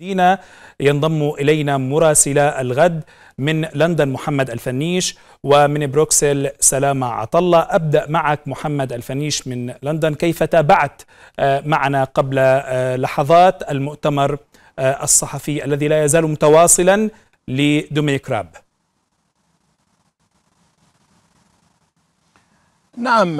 دينا ينضم إلينا مراسلة الغد من لندن محمد الفنيش ومن بروكسل سلامة عطلة أبدأ معك محمد الفنيش من لندن كيف تابعت آه، معنا قبل آه، لحظات المؤتمر آه، الصحفي الذي لا يزال متواصلا لدومينيك راب نعم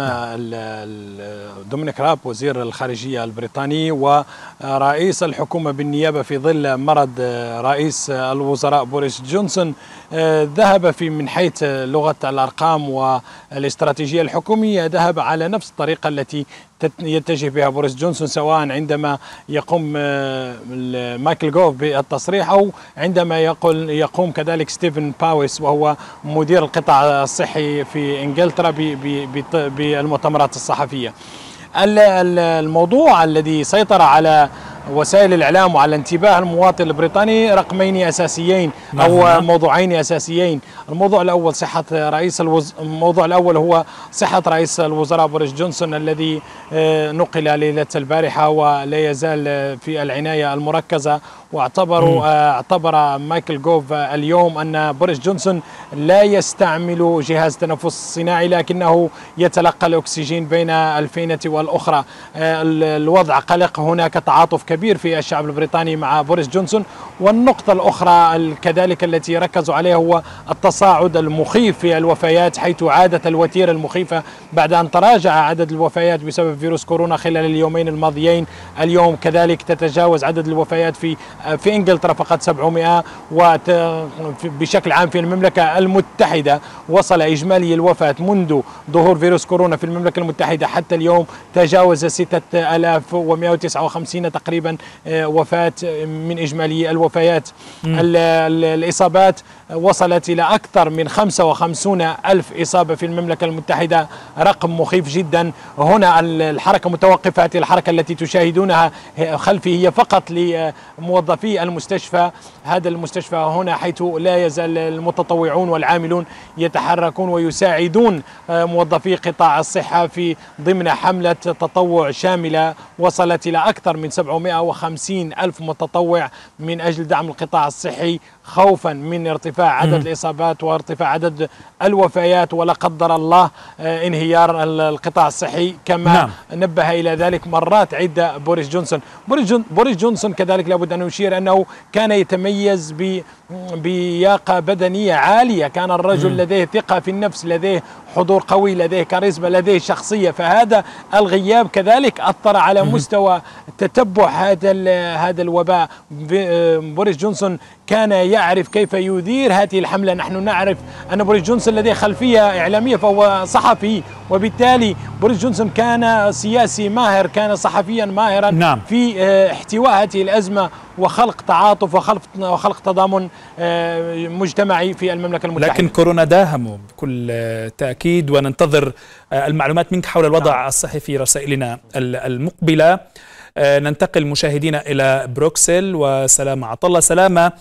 دومينيك راب وزير الخارجية البريطاني ورئيس الحكومة بالنيابة في ظل مرض آه، رئيس الوزراء بوريس جونسون آه، ذهب في من حيث لغة الأرقام والاستراتيجية الحكومية ذهب على نفس الطريقة التي يتجه بها بوريس جونسون سواء عندما يقوم آه، مايكل جوف بالتصريح او عندما يقول يقوم كذلك ستيفن باويس وهو مدير القطاع الصحي في انجلترا بالمؤتمرات الصحفيه الموضوع الذي سيطر على وسائل الاعلام وعلى انتباه المواطن البريطاني رقمين اساسيين او نعم. موضوعين اساسيين، الموضوع الاول صحه رئيس الوز... الموضوع الاول هو صحه رئيس الوزراء بوريس جونسون الذي آه، نقل ليله البارحه ولا يزال في العنايه المركزه واعتبروا آه، اعتبر مايكل جوف اليوم ان بوريس جونسون لا يستعمل جهاز تنفس صناعي لكنه يتلقى الاكسجين بين الفينه والاخرى آه، الوضع قلق هناك تعاطف كبير كبير في الشعب البريطاني مع بوريس جونسون والنقطة الأخرى كذلك التي ركزوا عليها هو التصاعد المخيف في الوفيات حيث عادت الوتيرة المخيفة بعد أن تراجع عدد الوفيات بسبب فيروس كورونا خلال اليومين الماضيين اليوم كذلك تتجاوز عدد الوفيات في في إنجلترا فقط 700 وبشكل عام في المملكة المتحدة وصل إجمالي الوفاة منذ ظهور فيروس كورونا في المملكة المتحدة حتى اليوم تجاوز 6159 تقريبا تقريبا آه، وفاة آه، من إجمالي الوفيات الإصابات آه، وصلت إلى أكثر من 55 ألف إصابة في المملكة المتحدة رقم مخيف جدا هنا الحركة متوقفة الحركة التي تشاهدونها خلفي هي فقط لموظفي المستشفى هذا المستشفى هنا حيث لا يزال المتطوعون والعاملون يتحركون ويساعدون موظفي قطاع الصحة في ضمن حملة تطوع شاملة وصلت إلى أكثر من 700 150 ألف متطوع من أجل دعم القطاع الصحي خوفا من ارتفاع عدد الإصابات وارتفاع عدد الوفيات ولا قدر الله آه، انهيار القطاع الصحي كما نعم. نبه إلى ذلك مرات عدة بوريس جونسون بوريس, جون بوريس جونسون كذلك لابد أن نشير أنه كان يتميز ب بياقة بدنية عالية كان الرجل مم. لديه ثقة في النفس لديه حضور قوي لديه كاريزما لديه شخصية فهذا الغياب كذلك أثر على مم. مستوى تتبع هذا هذا الوباء آه، بوريس جونسون كان يعرف كيف يدير هذه الحملة نحن نعرف أن بوريس جونسون لديه خلفية إعلامية فهو صحفي وبالتالي بوريس جونسون كان سياسي ماهر كان صحفيا ماهرا نعم. في آه، احتواء هذه الأزمة وخلق تعاطف وخلق, وخلق تضامن آه، مجتمعي في المملكة المتحدة لكن كورونا داهمه بكل تأكيد وننتظر المعلومات منك حول الوضع نعم. الصحي في رسائلنا المقبلة آه، ننتقل مشاهدينا إلى بروكسل وسلام عطلة سلامة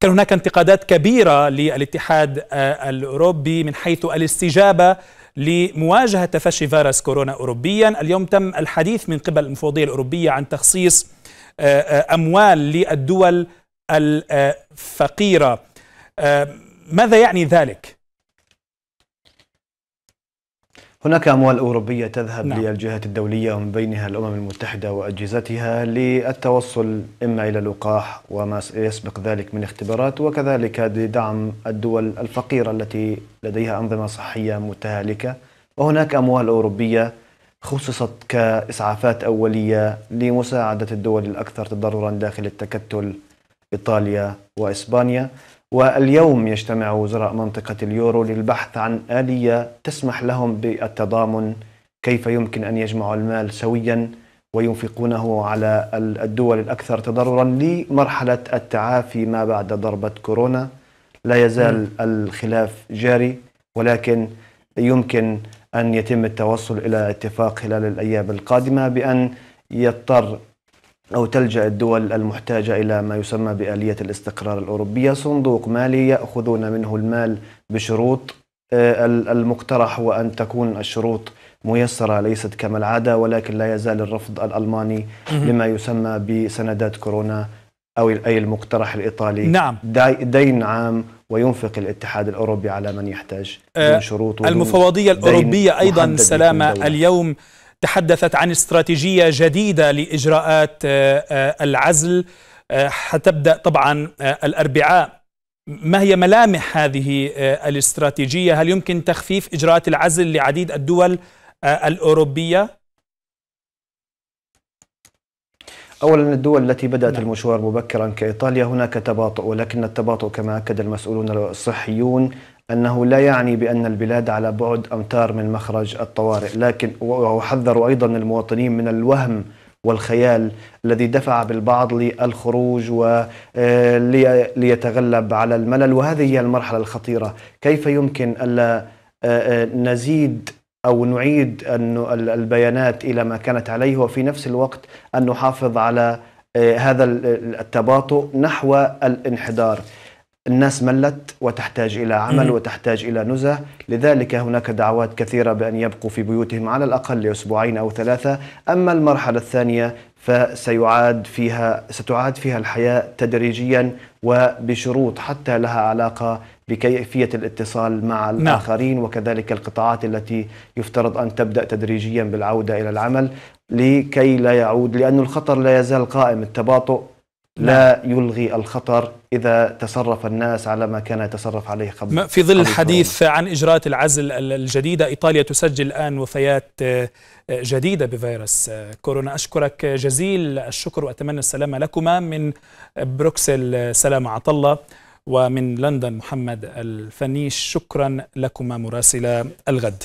كان هناك انتقادات كبيرة للاتحاد آه، الأوروبي من حيث الاستجابة لمواجهة تفشي فيروس كورونا أوروبيا اليوم تم الحديث من قبل المفوضية الأوروبية عن تخصيص آه، أموال للدول الفقيرة ماذا يعني ذلك؟ هناك أموال أوروبية تذهب نعم. للجهات الدولية ومن بينها الأمم المتحدة وأجهزتها للتوصل إما إلى لقاح وما يسبق ذلك من اختبارات وكذلك لدعم الدول الفقيرة التي لديها أنظمة صحية متهالكة وهناك أموال أوروبية خصصت كإسعافات أولية لمساعدة الدول الأكثر تضررا داخل التكتل إيطاليا وإسبانيا واليوم يجتمع وزراء منطقة اليورو للبحث عن آلية تسمح لهم بالتضامن كيف يمكن أن يجمعوا المال سويا وينفقونه على الدول الأكثر تضررا لمرحلة التعافي ما بعد ضربة كورونا لا يزال الخلاف جاري ولكن يمكن أن يتم التوصل إلى اتفاق خلال الأيام القادمة بأن يضطر أو تلجأ الدول المحتاجة إلى ما يسمى بآلية الاستقرار الأوروبية صندوق مالي يأخذون منه المال بشروط آه، المقترح هو أن تكون الشروط ميسرة ليست كما العادة ولكن لا يزال الرفض الألماني لما يسمى بسندات كورونا أو أي المقترح الإيطالي نعم. دين عام وينفق الاتحاد الأوروبي على من يحتاج من آه، شروط المفوضية الأوروبية أيضا سلامة اليوم تحدثت عن استراتيجية جديدة لإجراءات آه، آه، العزل آه، حتبدأ طبعا الأربعاء ما هي ملامح هذه الاستراتيجية؟ هل يمكن تخفيف إجراءات العزل لعديد الدول الأوروبية؟ اولا الدول التي بدات نعم. المشوار مبكرا كايطاليا هناك تباطؤ ولكن التباطؤ كما اكد المسؤولون الصحيون انه لا يعني بان البلاد على بعد امتار من مخرج الطوارئ، لكن وحذروا ايضا المواطنين من الوهم والخيال الذي دفع بالبعض للخروج وليتغلب آه، على الملل وهذه هي المرحله الخطيره، كيف يمكن الا آه، آه، نزيد أو نعيد البيانات إلى ما كانت عليه وفي نفس الوقت أن نحافظ على آه، هذا التباطؤ نحو الانحدار الناس ملت وتحتاج إلى عمل وتحتاج إلى نزه لذلك هناك دعوات كثيرة بأن يبقوا في بيوتهم على الأقل لأسبوعين أو ثلاثة أما المرحلة الثانية فسيعاد فيها ستعاد فيها الحياة تدريجيا وبشروط حتى لها علاقة بكيفية الاتصال مع نعم. الآخرين نعم. وكذلك القطاعات التي يفترض أن تبدأ تدريجيا بالعودة إلى العمل لكي لا يعود لأن الخطر لا يزال قائم التباطؤ نعم. لا يلغي الخطر إذا تصرف الناس على ما كان يتصرف عليه قبل في ظل الحديث عن إجراءات العزل الجديدة إيطاليا تسجل الآن وفيات آه، جديدة بفيروس آه، كورونا أشكرك جزيل الشكر وأتمنى السلامة لكما من بروكسل سلام عطلة ومن لندن محمد الفنيش شكرا لكما مراسل الغد